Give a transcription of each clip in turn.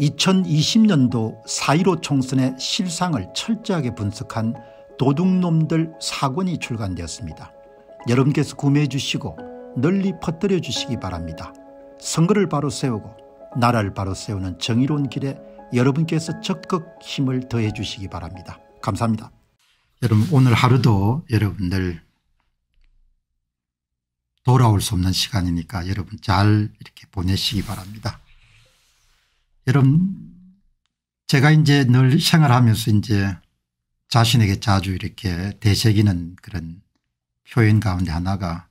2020년도 4.15 총선의 실상을 철저하게 분석한 도둑놈들 사권이 출간되었습니다. 여러분께서 구매해 주시고 널리 퍼뜨려 주시기 바랍니다. 선거를 바로 세우고 나라를 바로 세우는 정의로운 길에 여러분께서 적극 힘을 더해 주시기 바랍니다. 감사합니다. 여러분 오늘 하루도 여러분들 돌아올 수 없는 시간이니까 여러분 잘 이렇게 보내시기 바랍니다. 여러분 제가 이제 늘 생활하면서 이제 자신에게 자주 이렇게 되새기는 그런 표현 가운데 하나가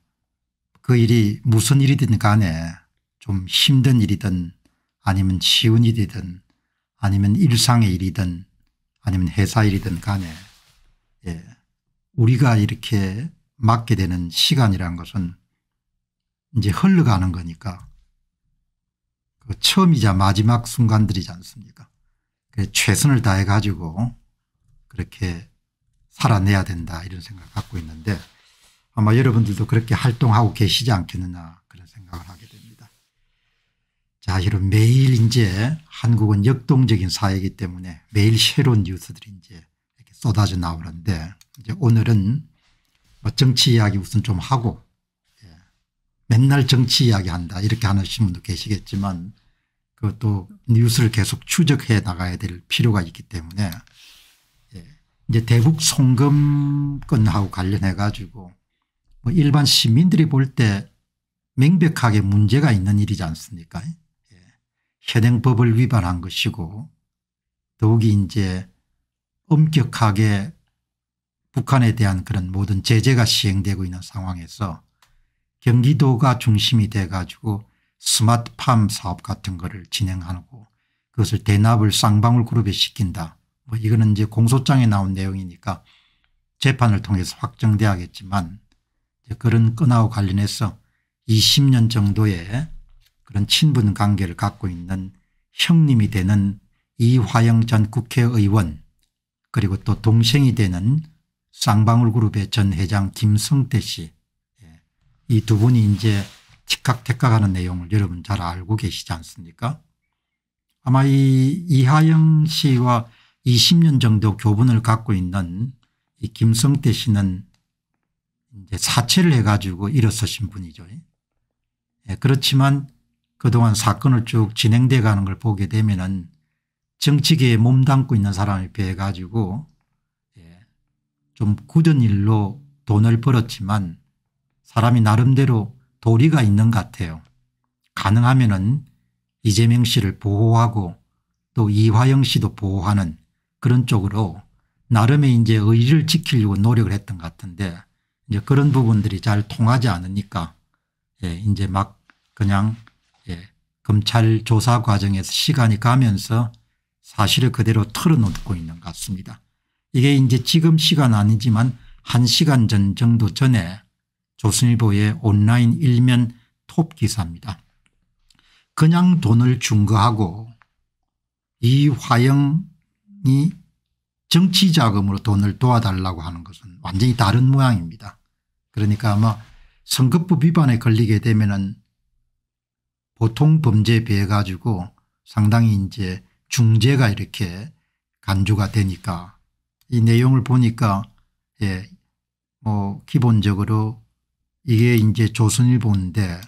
그 일이 무슨 일이든 간에 좀 힘든 일이든 아니면 쉬운 일이든 아니면 일상의 일이든 아니면 회사 일이든 간에 예. 우리가 이렇게 맞게 되는 시간이란 것은 이제 흘러가는 거니까 그 처음이자 마지막 순간들이지 않습니까 최선을 다해 가지고 그렇게 살아내야 된다 이런 생각을 갖고 있는데 아마 여러분들도 그렇게 활동하고 계시지 않겠느냐 그런 생각을 하게 됩니다. 자 이런 매일 이제 한국은 역동적인 사회이기 때문에 매일 새로운 뉴스들이 이제 이렇게 쏟아져 나오는데 이제 오늘은 뭐 정치 이야기 우선 좀 하고 맨날 정치 이야기한다 이렇게 하는 시 분도 계시겠지만 그것도 뉴스를 계속 추적해 나가야 될 필요가 있기 때문에 예. 이제 대북 송금권하고 관련해 가지고 뭐 일반 시민들이 볼 때 명백하게 문제가 있는 일이지 않습니까 예. 현행법을 위반한 것이고 더욱이 이제 엄격하게 북한에 대한 그런 모든 제재가 시행되고 있는 상황에서 경기도가 중심이 돼가지고 스마트팜 사업 같은 거를 진행하고 그것을 대납을 쌍방울 그룹에 시킨다. 뭐 이거는 이제 공소장에 나온 내용이니까 재판을 통해서 확정돼야겠지만 그런 끈하고 관련해서 20년 정도의 그런 친분 관계를 갖고 있는 형님이 되는 이화영 전 국회의원 그리고 또 동생이 되는 쌍방울그룹의 전 회장 김성태 씨 이두 분이 이제 즉각 택각하는 내용을 여러분 잘 알고 계시지 않습니까? 아마 이 이하영 씨와 20년 정도 교분을 갖고 있는 이 김성태 씨는 이제 사체를 해가지고 일어서신 분이죠. 예, 그렇지만 그동안 사건을 쭉 진행돼 가는 걸 보게 되면은 정치계에 몸담고 있는 사람에 비해 가지고 예, 좀 굳은 일로 돈을 벌었지만 사람이 나름대로 도리가 있는 것 같아요. 가능하면 은 이재명 씨를 보호하고 또 이화영 씨도 보호하는 그런 쪽으로 나름의 이제 의지를 지키려고 노력을 했던 것 같은데 이제 그런 부분들이 잘 통하지 않으니까 예, 이제 막 그냥 예, 검찰 조사 과정에서 시간이 가면서 사실을 그대로 털어놓고 있는 것 같습니다. 이게 이제 지금 시간 아니지만 한 시간 전 정도 전에 조선일보의 온라인 일면 톱 기사입니다. 그냥 돈을 준 거하고 이화영이 정치자금으로 돈을 도와달라고 하는 것은 완전히 다른 모양입니다. 그러니까 아마 선거법 위반에 걸리게 되면은 보통 범죄에 비해 가지고 상당히 이제 중재가 이렇게 간주가 되니까 이 내용을 보니까 예, 뭐 기본적으로 이게 이제 조선일보인데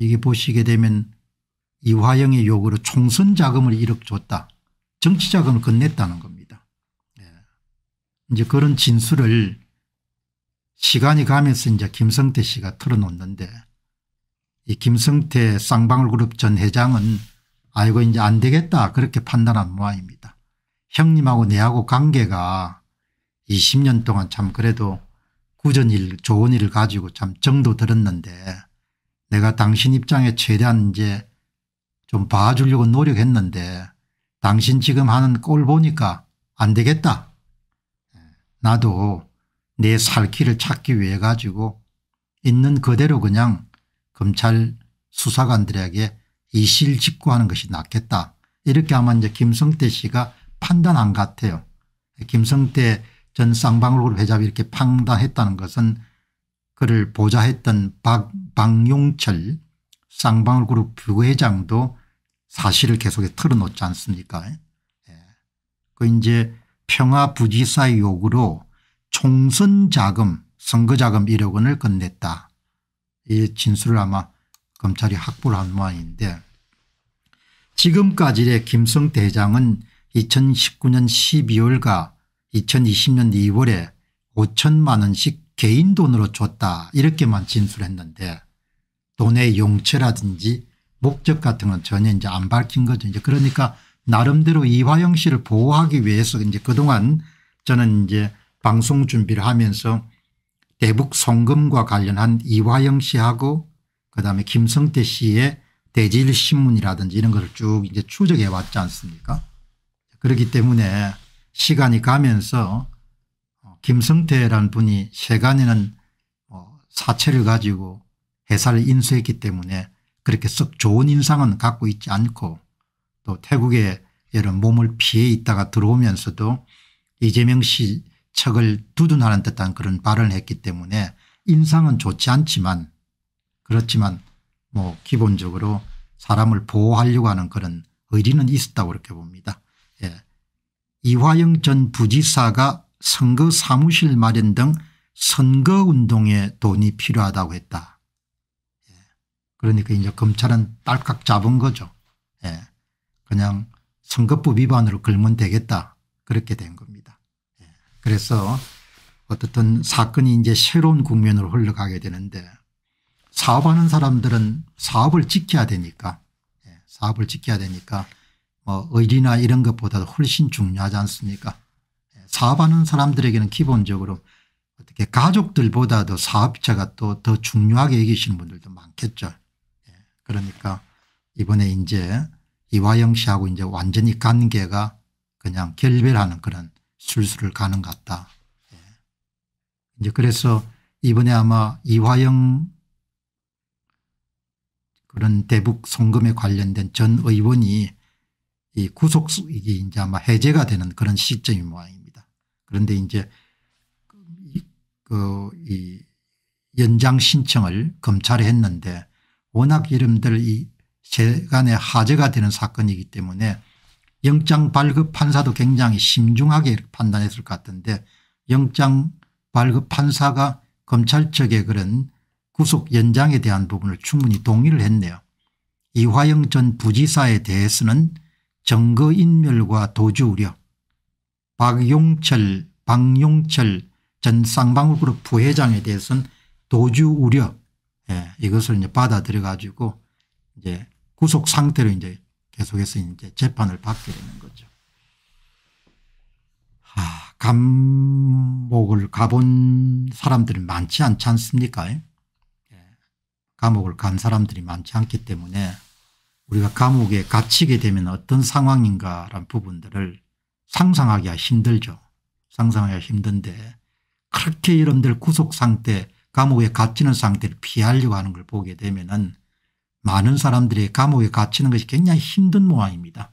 이게 보시게 되면 이화영의 요구로 총선 자금을 1억 줬다. 정치 자금을 건넸다는 겁니다. 예. 이제 그런 진술을 시간이 가면서 이제 김성태 씨가 털어놓는데 이 김성태 쌍방울그룹 전 회장은 아이고 이제 안 되겠다 그렇게 판단한 모양입니다. 형님하고 내하고 관계가 20년 동안 참 그래도 꾸준 일 좋은 일을 가지고 참 정도 들었는데 내가 당신 입장에 최대한 이제 좀 봐주려고 노력했는데 당신 지금 하는 꼴 보니까 안 되겠다. 예, 나도 내 살 길을 찾기 위해 가지고 있는 그대로 그냥 검찰 수사관들에게 이실직고하는 것이 낫겠다. 이렇게 아마 이제 김성태 씨가 판단한 것 같아요. 김성태 전쌍방울그회잡이 이렇게 판다했다는 것은 그를 보좌했던 박, 박용철 쌍방울그룹 부회장도 사실을 계속 틀어놓지 않습니까 예. 그 이제 평화부지사의 요구로 총선자금 선거자금 1억 원을 건넸다. 이 진술을 아마 검찰이 확보를 한 모양인데 지금까지의 김성 대장은 2019년 12월과 2020년 2월에 5천만 원씩 개인 돈으로 줬다 이렇게만 진술했는데 돈의 용체라든지 목적 같은 건 전혀 이제 안 밝힌 거죠. 이제 그러니까 나름대로 이화영 씨를 보호하기 위해서 이제 그동안 저는 이제 방송 준비를 하면서 대북 송금과 관련한 이화영 씨하고 그다음에 김성태 씨의 대질신문이라든지 이런 것을 쭉 이제 추적해 왔지 않습니까 그렇기 때문에 시간이 가면서 어, 김성태라는 분이 세간에는 뭐 사채를 가지고 회사를 인수했기 때문에 그렇게 썩 좋은 인상은 갖고 있지 않고 또 태국에 이런 몸을 피해 있다가 들어오면서도 이재명 씨 척을 두둔하는 듯한 그런 발언을 했기 때문에 인상은 좋지 않지만 그렇지만 뭐 기본적으로 사람을 보호하려고 하는 그런 의리는 있었다고 그렇게 봅니다. 예. 이화영 전 부지사가 선거 사무실 마련 등 선거운동에 돈이 필요하다고 했다. 예. 그러니까 이제 검찰은 딸깍 잡은 거죠. 예. 그냥 선거법 위반으로 걸면 되겠다 그렇게 된 겁니다. 예. 그래서 어떻든 사건이 이제 새로운 국면으로 흘러가게 되는데 사업하는 사람들은 사업을 지켜야 되니까 예, 사업을 지켜야 되니까 뭐 의리나 이런 것보다 도 훨씬 중요하지 않습니까 예, 사업하는 사람들에게는 기본적으로 어떻게 가족들보다도 사업자가 또 더 중요하게 여기시는 분들도 많겠죠. 예, 그러니까 이번에 이제 이화영 씨하고 이제 완전히 관계가 그냥 결별하는 그런 술수를 가는 것 같다. 예. 이제 그래서 이번에 아마 이화영 그런 대북 송금에 관련된 전 의원이 이 구속 이게 이제 아마 해제가 되는 그런 시점인 모양입니다. 그런데 이제 그이 그, 연장 신청을 검찰에 했는데 워낙 이름들 이 세간에 하재가 되는 사건이기 때문에 영장 발급 판사도 굉장히 심중하게 판단했을 것 같은데 영장 발급 판사가 검찰 측의 그런 구속 연장에 대한 부분을 충분히 동의를 했네요. 이화영 전 부지사에 대해서는 정거인멸과 도주 우려 박용철 박용철 전 쌍방울그룹 부회장에 대해서는 도주 우려 예, 이것을 이제 받아들여 가지고 이제 구속 상태로 이제 계속해서 이제 재판을 받게 되는 거죠. 아, 감옥을 가본 사람들이 많지 않지 않습니까? 예. 감옥을 간 사람들이 많지 않기 때문에 우리가 감옥에 갇히게 되면 어떤 상황인가라는 부분들을 상상하기가 힘들죠. 상상하기가 힘든데 그렇게 여러분들 구속상태 감옥에 갇히는 상태를 피하려고 하는 걸 보게 되면 은 많은 사람들이 감옥에 갇히는 것이 굉장히 힘든 모양입니다.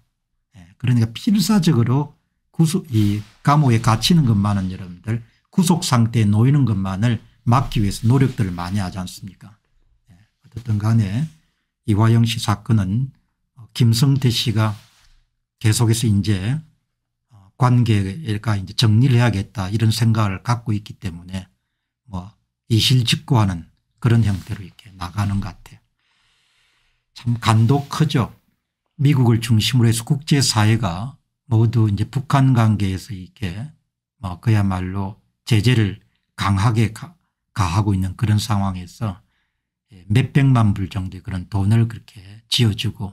예, 그러니까 필사적으로 구속, 이 감옥에 갇히는 것만은 여러분들 구속상태에 놓이는 것만을 막기 위해서 노력들을 많이 하지 않습니까 예, 어쨌든 간에 이화영 씨 사건은 어, 김성태 씨가 계속해서 이제 어, 관계가 이제 정리를 해야겠다 이런 생각을 갖고 있기 때문에 뭐 이실직고하는 그런 형태로 이렇게 나가는 것 같아요. 참 간도 크죠. 미국을 중심으로 해서 국제사회가 모두 이제 북한 관계에서 이렇게 뭐 그야말로 제재를 강하게 가하고 있는 그런 상황에서 예, 몇백만 불 정도의 그런 돈을 그렇게 지어주고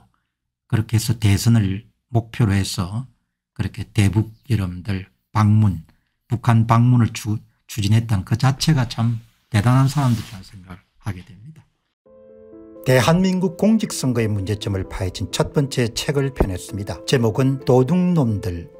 그렇게 해서 대선을 목표로 해서 그렇게 대북 여러분들 방문 북한 방문을 추, 추진했다는 그 자체가 참 대단한 사람들이라는 생각을 하게 됩니다. 대한민국 공직선거의 문제점을 파헤친 첫 번째 책을 펴냈습니다. 제목은 도둑놈들